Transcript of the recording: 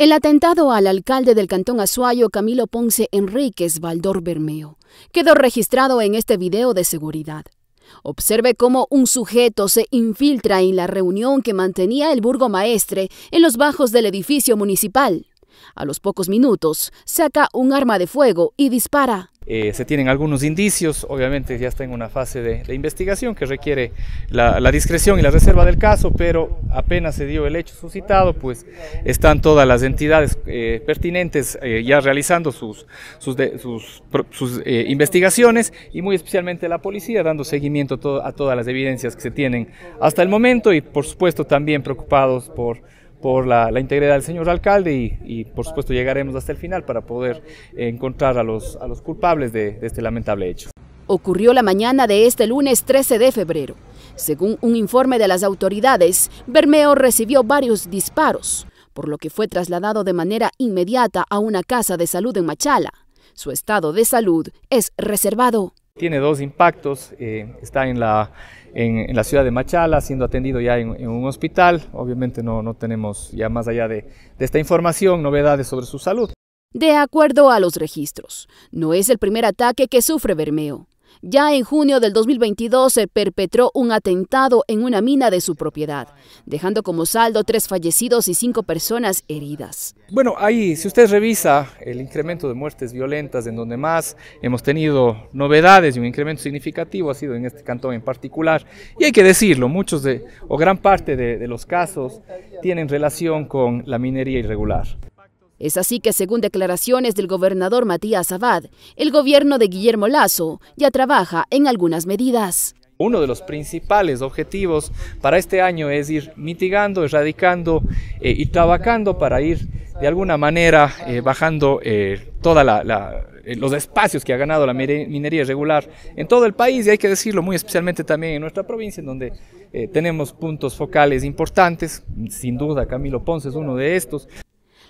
El atentado al alcalde del Cantón Azuayo, Camilo Ponce Enríquez Valdor Bermeo, quedó registrado en este video de seguridad. Observe cómo un sujeto se infiltra en la reunión que mantenía el burgomaestre en los bajos del edificio municipal. A los pocos minutos, saca un arma de fuego y dispara. Eh, se tienen algunos indicios, obviamente ya está en una fase de, investigación que requiere la, discreción y la reserva del caso, pero apenas se dio el hecho suscitado, pues están todas las entidades eh, pertinentes eh, ya realizando sus, sus, eh, investigaciones y muy especialmente la policía dando seguimiento a todas las evidencias que se tienen hasta el momento y por supuesto también preocupados por la, integridad del señor alcalde y, por supuesto llegaremos hasta el final para poder encontrar a los, a los culpables de este lamentable hecho. Ocurrió la mañana de este lunes 13 de febrero. Según un informe de las autoridades, Bermeo recibió varios disparos, por lo que fue trasladado de manera inmediata a una casa de salud en Machala. Su estado de salud es reservado. Tiene dos impactos, eh, está en la, ciudad de Machala, siendo atendido ya en, un hospital. Obviamente no, tenemos ya más allá de, de esta información novedades sobre su salud. De acuerdo a los registros, no es el primer ataque que sufre Bermeo. Ya en junio del 2022 se perpetró un atentado en una mina de su propiedad, dejando como saldo tres fallecidos y cinco personas heridas. Bueno, ahí, si usted revisa el incremento de muertes violentas, en donde más hemos tenido novedades y un incremento significativo ha sido en este cantón en particular. Y hay que decirlo, muchos de, o gran parte de los casos tienen relación con la minería irregular. Es así que, según declaraciones del gobernador Matías Abad, el gobierno de Guillermo Lazo ya trabaja en algunas medidas. Uno de los principales objetivos para este año es ir mitigando, erradicando eh, y trabajando para ir de alguna manera eh, bajando eh, todos los espacios que ha ganado la minería irregular en todo el país y hay que decirlo muy especialmente también en nuestra provincia, en donde tenemos puntos focales importantes. Sin duda, Camilo Ponce es uno de estos.